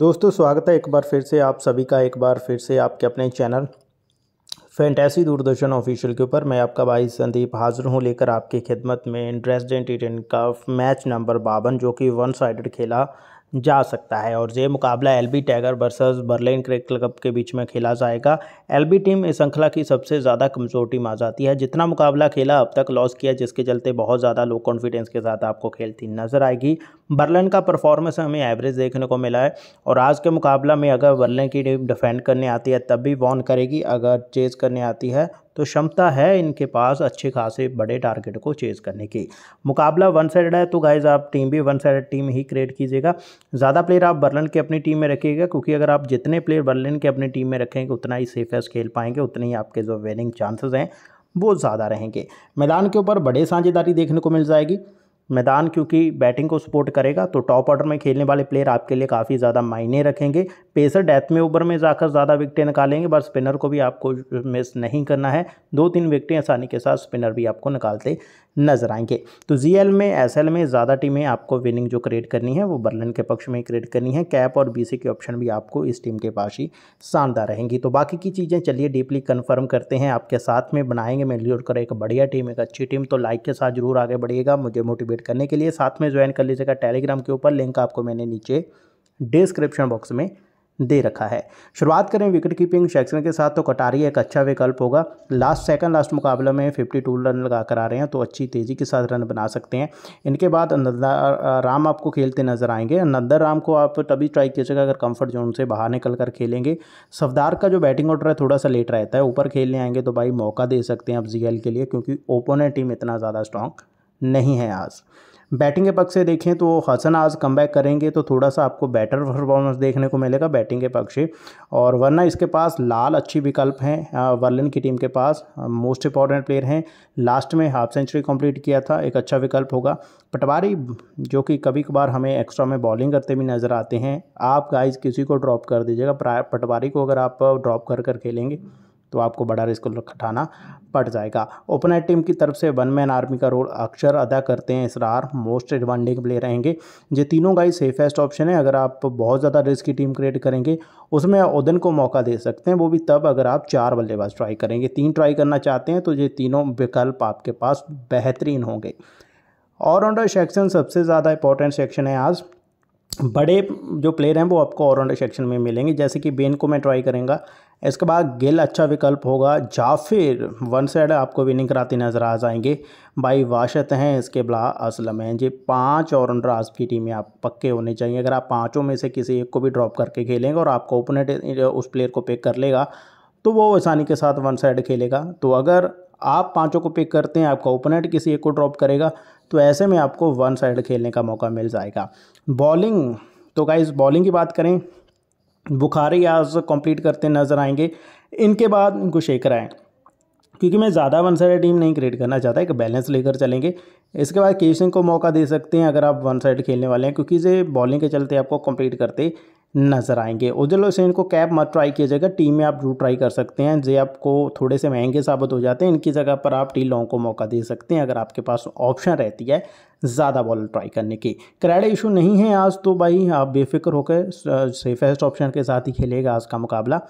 दोस्तों स्वागत है एक बार फिर से आप सभी का एक बार फिर से आपके अपने चैनल फैंटेसी दूरदर्शन ऑफिशियल के ऊपर मैं आपका भाई संदीप हाजिर हूं लेकर आपकी खिदमत में इंटरेस्टेंट इटन का मैच नंबर बावन जो कि वन साइडेड खेला जा सकता है और ये मुकाबला एलबी टैगर वर्सेस बर्लिन क्रिकेट क्लब के बीच में खेला जाएगा एलबी टीम इस श्रृंखला की सबसे ज़्यादा कमज़ोर टीम आ जाती है जितना मुकाबला खेला अब तक लॉस किया जिसके चलते बहुत ज़्यादा लो कॉन्फिडेंस के साथ आपको खेलती नजर आएगी बर्लिन का परफॉर्मेंस हमें एवरेज देखने को मिला है और आज के मुकाबला में अगर बर्लिन की टीम डिफेंड करने आती है तब भी वॉन करेगी अगर चेज़ करने आती है तो क्षमता है इनके पास अच्छे खासे बड़े टारगेट को चेज़ करने की मुकाबला वन साइड है तो गाइज आप टीम भी वन साइड टीम ही क्रिएट कीजिएगा ज़्यादा प्लेयर आप बर्लिन की अपनी टीम में रखिएगा क्योंकि अगर आप जितने प्लेयर बर्लिन के अपनी टीम में रखेंगे उतना ही सेफेस्ट खेल पाएंगे उतने ही आपके जो विनिंग चांसेज हैं वो ज़्यादा रहेंगे मैदान के ऊपर बड़े साझेदारी देखने को मिल जाएगी मैदान क्योंकि बैटिंग को सपोर्ट करेगा तो टॉप ऑर्डर में खेलने वाले प्लेयर आपके लिए काफ़ी ज़्यादा मायने रखेंगे पेसर डेथ में ओवर में जाकर ज़्यादा विकटें निकालेंगे बस स्पिनर को भी आपको मिस नहीं करना है दो तीन विकटें आसानी के साथ स्पिनर भी आपको निकालते नजर आएंगे तो जी में एस में ज़्यादा टीमें आपको विनिंग जो क्रिएट करनी है वो बर्लिन के पक्ष में क्रिएट करनी है कैप और बी के ऑप्शन भी आपको इस टीम के पास ही शानदार रहेंगी तो बाकी की चीज़ें चलिए डीपली कन्फर्म करते हैं आपके साथ में बनाएंगे मिलजुल कर एक बढ़िया टीम एक अच्छी टीम तो लाइक के साथ जरूर आगे बढ़िएगा मुझे मोटिवेट करने के लिए साथ में ज्वाइन कर लीजिएगा टेलीग्राम के ऊपर लिंक आपको मैंने नीचे डिस्क्रिप्शन बॉक्स में दे रखा है शुरुआत करें विकेट कीपिंग सेक्शन के साथ तो कटारी एक अच्छा विकल्प होगा लास्ट सेकंड लास्ट मुकाबला में 52 रन लगा कर आ रहे हैं तो अच्छी तेज़ी के साथ रन बना सकते हैं इनके बाद नंदा राम आपको खेलते नजर आएंगे नंदा राम को आप तभी ट्राई कीजिएगा अगर कम्फर्ट जोन से बाहर निकल कर खेलेंगे सफदार का जो बैटिंग ऑर्डर है थोड़ा सा लेट रहता है ऊपर खेलने आएंगे तो भाई मौका दे सकते हैं आप जी के लिए क्योंकि ओपोनेंट टीम इतना ज़्यादा स्ट्रॉन्ग नहीं है आज बैटिंग के पक्ष से देखें तो हसन आज कम करेंगे तो थोड़ा सा आपको बेटर परफॉर्मेंस देखने को मिलेगा बैटिंग के पक्ष से और वरना इसके पास लाल अच्छी विकल्प हैं वर्लिन की टीम के पास मोस्ट इंपॉर्टेंट प्लेयर हैं लास्ट में हाफ सेंचुरी कंप्लीट किया था एक अच्छा विकल्प होगा पटवारी जो कि कभी कभार हमें एक्स्ट्रा में बॉलिंग करते भी नज़र आते हैं आप गाइज किसी को ड्रॉप कर दीजिएगा पटवारी को अगर आप ड्रॉप कर कर खेलेंगे तो आपको बड़ा रिस्क उठाना पड़ जाएगा ओपनर टीम की तरफ से वन मैन आर्मी का रोल अक्सर अदा करते हैं इसरार मोस्ट एडवांटेज प्लेयर रहेंगे ये तीनों ही सेफेस्ट ऑप्शन है अगर आप बहुत ज़्यादा रिस्क की टीम क्रिएट करेंगे उसमें ओदन को मौका दे सकते हैं वो भी तब अगर आप चार बल्लेबाज ट्राई करेंगे तीन ट्राई करना चाहते हैं तो ये तीनों विकल्प आपके पास बेहतरीन होंगे ऑलराउंडर सेक्शन सबसे ज़्यादा इंपॉर्टेंट सेक्शन है आज बड़े जो प्लेयर हैं वो आपको ऑलराउंडर सेक्शन में मिलेंगे जैसे कि बेन को मैं ट्राई करेंगे इसके बाद गिल अच्छा विकल्प होगा या फिर वन साइड आपको विनिंग कराते नज़र आ जाएंगे भाई वाशत हैं इसके बला असलम हैं जी पांच ऑलराउंडर की टीम में आप पक्के होने चाहिए अगर आप पांचों में से किसी एक को भी ड्रॉप करके खेलेंगे और आपका ओपोनेट उस प्लेयर को पिक कर लेगा तो वो आसानी के साथ वन साइड खेलेगा तो अगर आप पाँचों को पिक करते हैं आपका ओपोनेंट किसी एक को ड्रॉप करेगा तो ऐसे में आपको वन साइड खेलने का मौका मिल जाएगा बॉलिंग तो गाइज बॉलिंग की बात करें बुखारी आज कंप्लीट करते नज़र आएंगे इनके बाद गुशेक राय क्योंकि मैं ज़्यादा वन साइड टीम नहीं क्रिएट करना चाहता एक बैलेंस लेकर चलेंगे इसके बाद केव सिंह को मौका दे सकते हैं अगर आप वन साइड खेलने वाले हैं क्योंकि ये बॉलिंग के चलते आपको कंप्लीट करते नज़र आएंगे हुसैन को कैप मत ट्राई कीजिएगा टीम में आप जरूर ट्राई कर सकते हैं जे आपको थोड़े से महंगे साबित हो जाते हैं इनकी जगह पर आप टी लॉन्ग को मौका दे सकते हैं अगर आपके पास ऑप्शन रहती है ज़्यादा बॉल ट्राई करने की क्रेडिट इशू नहीं है आज तो भाई आप बेफिक्र होकर सेफेस्ट ऑप्शन के साथ ही खेलेगा आज का मुकाबला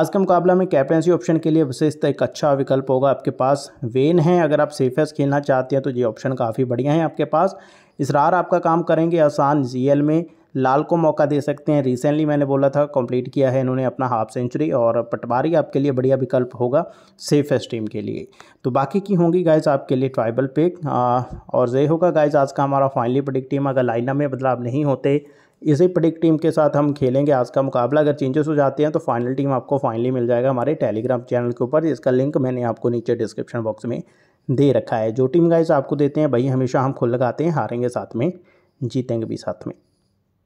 आज के मुकाबला में कैप्टेंसी ऑप्शन के लिए विशेषतः तो एक अच्छा विकल्प होगा आपके पास वेन है अगर आप सेफेस्ट खेलना चाहते हैं तो ये ऑप्शन काफ़ी बढ़िया है आपके पास इसरार आपका काम करेंगे आसान जी में लाल को मौका दे सकते हैं रिसेंटली मैंने बोला था कंप्लीट किया है इन्होंने अपना हाफ सेंचुरी और पटवारी आपके लिए बढ़िया विकल्प होगा सेफेस्ट टीम के लिए तो बाकी की होंगी गाइज आपके लिए ट्राइबल पिक और ये होगा गाइज आज का हमारा फाइनली प्रडिक टीम अगर लाइनअप में बदलाव नहीं होते इसी प्रडिक टीम के साथ हम खेलेंगे आज का मुकाबला अगर चेंजेस हो जाते हैं तो फाइनल टीम आपको फाइनली मिल जाएगा हमारे टेलीग्राम चैनल के ऊपर इसका लिंक मैंने आपको नीचे डिस्क्रिप्शन बॉक्स में दे रखा है जो टीम गाइज आपको देते हैं भाई हमेशा हम खुल लगाते हैं हारेंगे साथ में जीतेंगे भी साथ में